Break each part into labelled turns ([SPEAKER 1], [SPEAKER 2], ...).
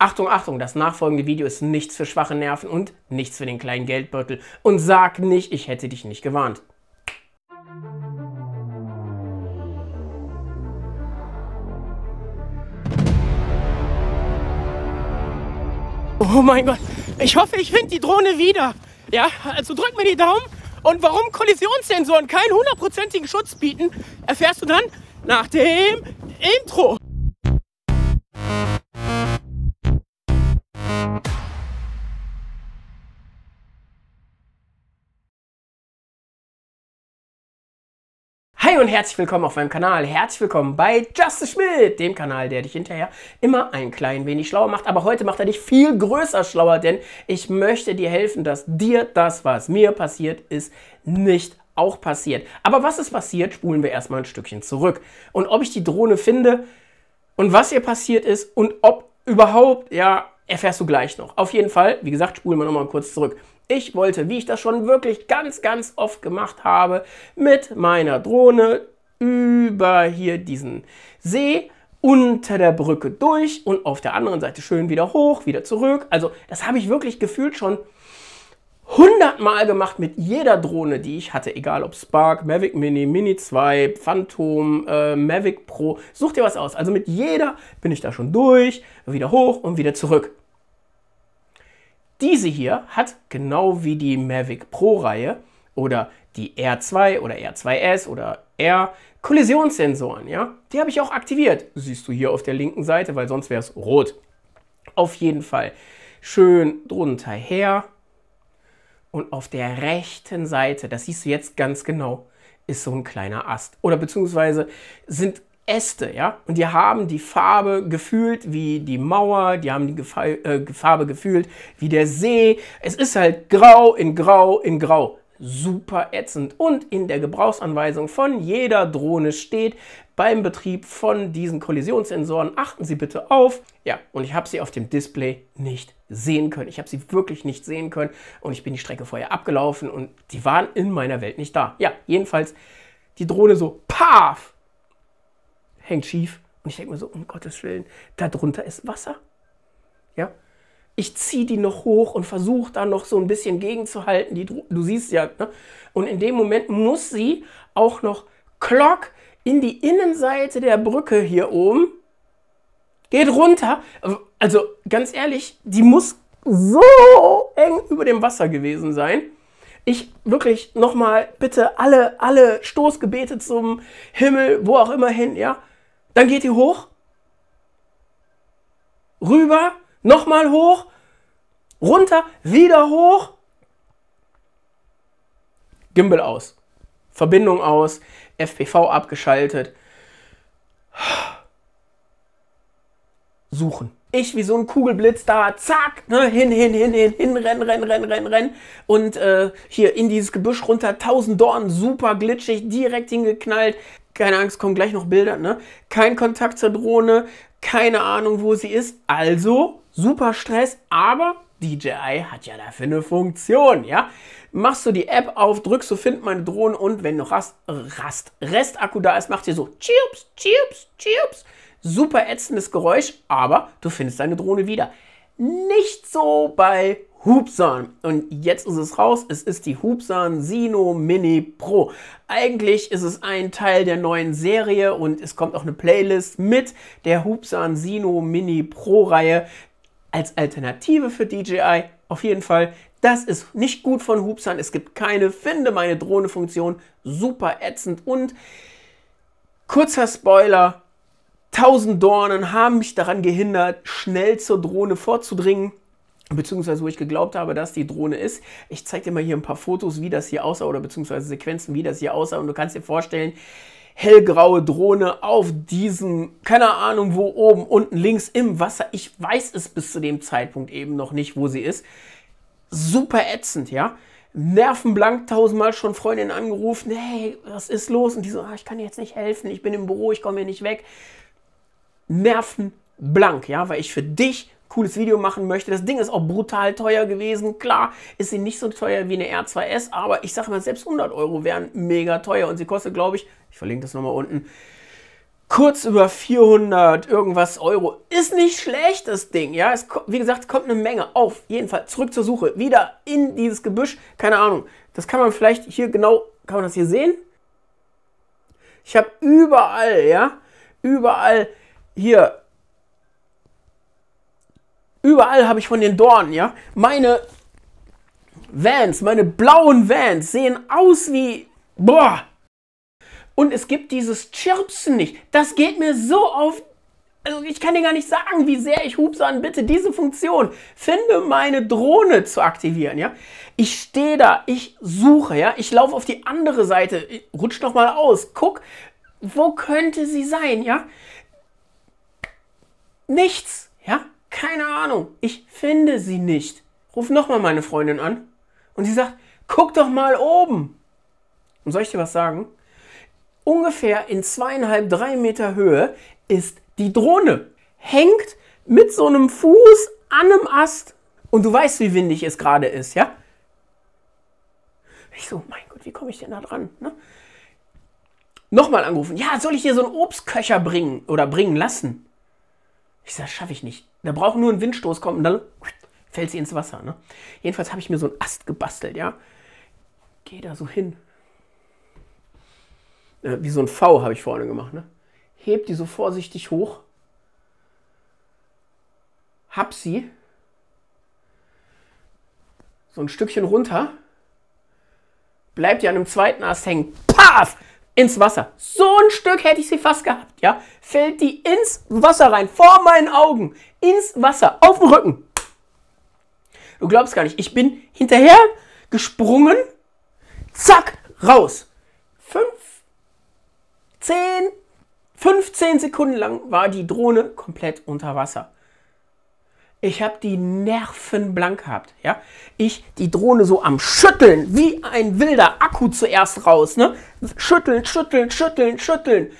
[SPEAKER 1] Achtung, Achtung, das nachfolgende Video ist nichts für schwache Nerven und nichts für den kleinen Geldbeutel. Und sag nicht, ich hätte dich nicht gewarnt. Oh mein Gott, ich hoffe, ich finde die Drohne wieder. Ja, also drück mir die Daumen. Und warum Kollisionssensoren keinen hundertprozentigen Schutz bieten, erfährst du dann nach dem Intro. und herzlich willkommen auf meinem Kanal. Herzlich willkommen bei Justice Schmidt, dem Kanal, der dich hinterher immer ein klein wenig schlauer macht. Aber heute macht er dich viel größer schlauer, denn ich möchte dir helfen, dass dir das, was mir passiert ist, nicht auch passiert. Aber was ist passiert, spulen wir erstmal ein Stückchen zurück. Und ob ich die Drohne finde und was ihr passiert ist und ob überhaupt, ja, erfährst du gleich noch. Auf jeden Fall, wie gesagt, spulen wir nochmal kurz zurück. Ich wollte, wie ich das schon wirklich ganz, ganz oft gemacht habe, mit meiner Drohne über hier diesen See unter der Brücke durch und auf der anderen Seite schön wieder hoch, wieder zurück. Also das habe ich wirklich gefühlt schon hundertmal gemacht mit jeder Drohne, die ich hatte. Egal ob Spark, Mavic Mini, Mini 2, Phantom, äh, Mavic Pro. Such dir was aus. Also mit jeder bin ich da schon durch, wieder hoch und wieder zurück. Diese hier hat genau wie die Mavic Pro-Reihe oder die R2 oder R2S oder R Kollisionssensoren. Ja? Die habe ich auch aktiviert. Siehst du hier auf der linken Seite, weil sonst wäre es rot. Auf jeden Fall schön drunter her. Und auf der rechten Seite, das siehst du jetzt ganz genau, ist so ein kleiner Ast. Oder beziehungsweise sind Äste, ja? Und die haben die Farbe gefühlt wie die Mauer, die haben die Gefa äh, Farbe gefühlt wie der See. Es ist halt grau in grau in grau. Super ätzend. Und in der Gebrauchsanweisung von jeder Drohne steht, beim Betrieb von diesen Kollisionssensoren achten Sie bitte auf. Ja, und ich habe sie auf dem Display nicht sehen können. Ich habe sie wirklich nicht sehen können und ich bin die Strecke vorher abgelaufen und die waren in meiner Welt nicht da. Ja, jedenfalls die Drohne so, paf, hängt schief. Und ich denke mir so, um Gottes Willen, da drunter ist Wasser. Ja? Ich ziehe die noch hoch und versuche da noch so ein bisschen gegenzuhalten. Die, du siehst ja, ne? Und in dem Moment muss sie auch noch klock in die Innenseite der Brücke hier oben. Geht runter. Also ganz ehrlich, die muss so eng über dem Wasser gewesen sein. Ich wirklich nochmal bitte alle, alle Stoßgebete zum Himmel, wo auch immer hin, ja dann geht die hoch, rüber, nochmal hoch, runter, wieder hoch. Gimbal aus, Verbindung aus, FPV abgeschaltet. Suchen. Ich wie so ein Kugelblitz da, zack, ne, hin, hin, hin, hin, hin, renn, renn, renn, renn, renn. Und äh, hier in dieses Gebüsch runter, tausend Dornen, super glitschig, direkt hingeknallt keine Angst, kommen gleich noch Bilder, ne? Kein Kontakt zur Drohne, keine Ahnung, wo sie ist. Also super Stress, aber DJI hat ja dafür eine Funktion, ja? Machst du die App auf, drückst du Find meine Drohne und wenn noch Rast, Rast, Restakku da ist, macht sie so Chips, Chips, Chips. Super ätzendes Geräusch, aber du findest deine Drohne wieder. Nicht so bei Hubsan. Und jetzt ist es raus. Es ist die Hubsan Sino Mini Pro. Eigentlich ist es ein Teil der neuen Serie und es kommt auch eine Playlist mit der Hubsan Sino Mini Pro Reihe als Alternative für DJI. Auf jeden Fall, das ist nicht gut von Hubsan. Es gibt keine Finde meine Drohne Funktion. Super ätzend und kurzer Spoiler. Tausend Dornen haben mich daran gehindert, schnell zur Drohne vorzudringen beziehungsweise wo ich geglaubt habe, dass die Drohne ist. Ich zeige dir mal hier ein paar Fotos, wie das hier aussah oder beziehungsweise Sequenzen, wie das hier aussah und du kannst dir vorstellen, hellgraue Drohne auf diesem, keine Ahnung wo oben, unten links im Wasser. Ich weiß es bis zu dem Zeitpunkt eben noch nicht, wo sie ist. Super ätzend, ja. Nervenblank tausendmal schon Freundin angerufen, hey, was ist los? Und die so, ah, ich kann dir jetzt nicht helfen, ich bin im Büro, ich komme hier nicht weg. Nervenblank, ja, weil ich für dich cooles Video machen möchte. Das Ding ist auch brutal teuer gewesen. Klar ist sie nicht so teuer wie eine R2S, aber ich sage mal, selbst 100 Euro wären mega teuer und sie kostet, glaube ich, ich verlinke das nochmal unten, kurz über 400 irgendwas Euro. Ist nicht schlecht, das Ding. Ja, es, wie gesagt, kommt eine Menge auf. Jedenfalls zurück zur Suche. Wieder in dieses Gebüsch. Keine Ahnung. Das kann man vielleicht hier genau, kann man das hier sehen? Ich habe überall, ja, überall hier Überall habe ich von den Dornen, ja. Meine Vans, meine blauen Vans sehen aus wie. Boah! Und es gibt dieses Chirpsen nicht. Das geht mir so auf. Also ich kann dir gar nicht sagen, wie sehr ich Hubsan bitte diese Funktion finde, meine Drohne zu aktivieren, ja. Ich stehe da, ich suche, ja. Ich laufe auf die andere Seite, rutsch doch mal aus, guck, wo könnte sie sein, ja? Nichts, ja? Keine Ahnung, ich finde sie nicht. Ruf nochmal meine Freundin an und sie sagt, guck doch mal oben. Und soll ich dir was sagen? Ungefähr in zweieinhalb, drei Meter Höhe ist die Drohne. Hängt mit so einem Fuß an einem Ast. Und du weißt, wie windig es gerade ist, ja? Ich so, mein Gott, wie komme ich denn da dran? Ne? Nochmal angerufen. Ja, soll ich dir so einen Obstköcher bringen oder bringen lassen? Ich sage, das schaffe ich nicht. Da braucht nur ein Windstoß kommen und dann fällt sie ins Wasser. Ne? Jedenfalls habe ich mir so einen Ast gebastelt, ja. Gehe da so hin. Äh, wie so ein V habe ich vorne gemacht, ne? Heb die so vorsichtig hoch. Hab sie. So ein Stückchen runter. Bleibt die an einem zweiten Ast hängen. Paff! ins Wasser. So ein Stück hätte ich sie fast gehabt, ja. Fällt die ins Wasser rein, vor meinen Augen, ins Wasser, auf dem Rücken. Du glaubst gar nicht, ich bin hinterher gesprungen, zack, raus. Fünf, zehn, 15 Sekunden lang war die Drohne komplett unter Wasser. Ich habe die Nerven blank gehabt. Ja? Ich die Drohne so am Schütteln, wie ein wilder Akku zuerst raus. Ne? Schütteln, schütteln, schütteln, schütteln.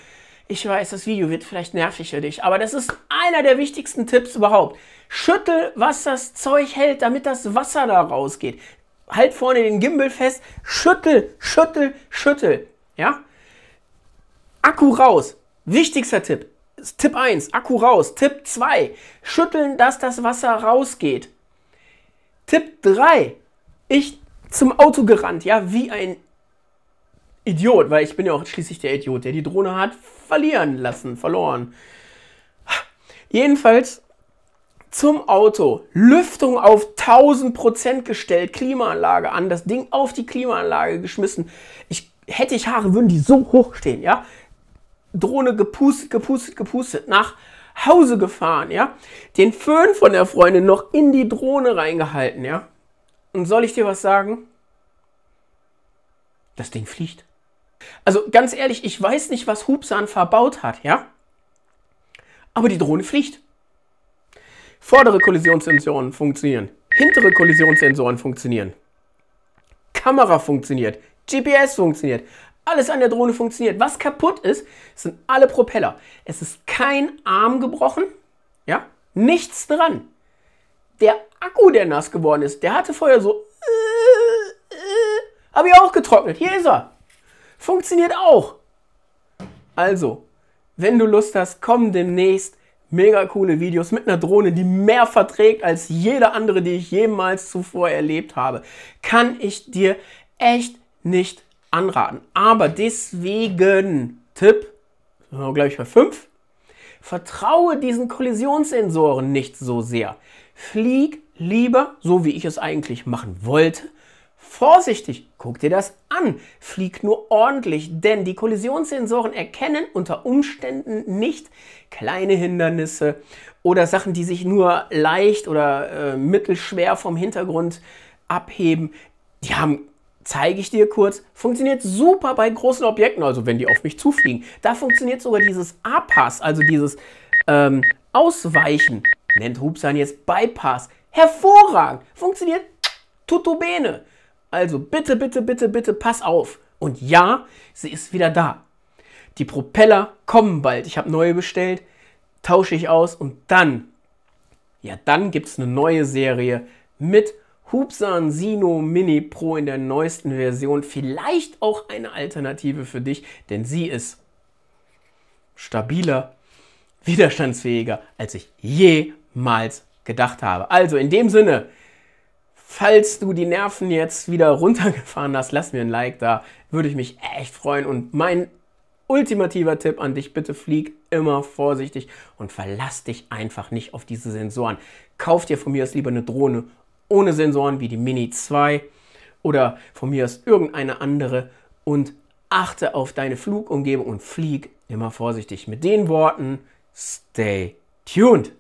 [SPEAKER 1] Ich weiß, das Video wird vielleicht nervig für dich, aber das ist einer der wichtigsten Tipps überhaupt. Schüttel, was das Zeug hält, damit das Wasser da rausgeht. Halt vorne den Gimbal fest, schüttel, schüttel, schüttel. Ja? Akku raus. Wichtigster Tipp. Tipp 1, Akku raus. Tipp 2, schütteln, dass das Wasser rausgeht. Tipp 3, ich zum Auto gerannt, ja, wie ein Idiot, weil ich bin ja auch schließlich der Idiot, der die Drohne hat verlieren lassen, verloren. Jedenfalls zum Auto, Lüftung auf 1000% gestellt, Klimaanlage an, das Ding auf die Klimaanlage geschmissen. Ich hätte ich Haare, würden die so hoch stehen, ja? Drohne gepustet, gepustet, gepustet, nach Hause gefahren, ja. Den Föhn von der Freundin noch in die Drohne reingehalten, ja. Und soll ich dir was sagen? Das Ding fliegt. Also ganz ehrlich, ich weiß nicht, was Hubsan verbaut hat, ja. Aber die Drohne fliegt. Vordere Kollisionssensoren funktionieren. Hintere Kollisionssensoren funktionieren. Kamera funktioniert. GPS funktioniert. Alles an der Drohne funktioniert. Was kaputt ist, sind alle Propeller. Es ist kein Arm gebrochen, ja, nichts dran. Der Akku, der nass geworden ist, der hatte vorher so, äh, äh, äh habe ich auch getrocknet. Hier ist er. Funktioniert auch. Also, wenn du Lust hast, kommen demnächst mega coole Videos mit einer Drohne, die mehr verträgt als jede andere, die ich jemals zuvor erlebt habe. Kann ich dir echt nicht anraten. Aber deswegen, Tipp, glaube ich bei 5, vertraue diesen Kollisionssensoren nicht so sehr. Flieg lieber, so wie ich es eigentlich machen wollte, vorsichtig, guck dir das an. Flieg nur ordentlich, denn die Kollisionssensoren erkennen unter Umständen nicht kleine Hindernisse oder Sachen, die sich nur leicht oder äh, mittelschwer vom Hintergrund abheben. Die haben zeige ich dir kurz. Funktioniert super bei großen Objekten, also wenn die auf mich zufliegen. Da funktioniert sogar dieses A-Pass, also dieses ähm, Ausweichen. Nennt Hubsan jetzt Bypass. Hervorragend. Funktioniert tutto bene. Also bitte, bitte, bitte, bitte, pass auf. Und ja, sie ist wieder da. Die Propeller kommen bald. Ich habe neue bestellt, tausche ich aus und dann, ja, dann gibt es eine neue Serie mit Hubsan Sino Mini Pro in der neuesten Version vielleicht auch eine Alternative für dich, denn sie ist stabiler, widerstandsfähiger, als ich jemals gedacht habe. Also in dem Sinne, falls du die Nerven jetzt wieder runtergefahren hast, lass mir ein Like da, würde ich mich echt freuen und mein ultimativer Tipp an dich, bitte flieg immer vorsichtig und verlass dich einfach nicht auf diese Sensoren. Kauf dir von mir aus lieber eine Drohne ohne Sensoren wie die Mini 2 oder von mir aus irgendeine andere und achte auf deine Flugumgebung und flieg immer vorsichtig. Mit den Worten, stay tuned!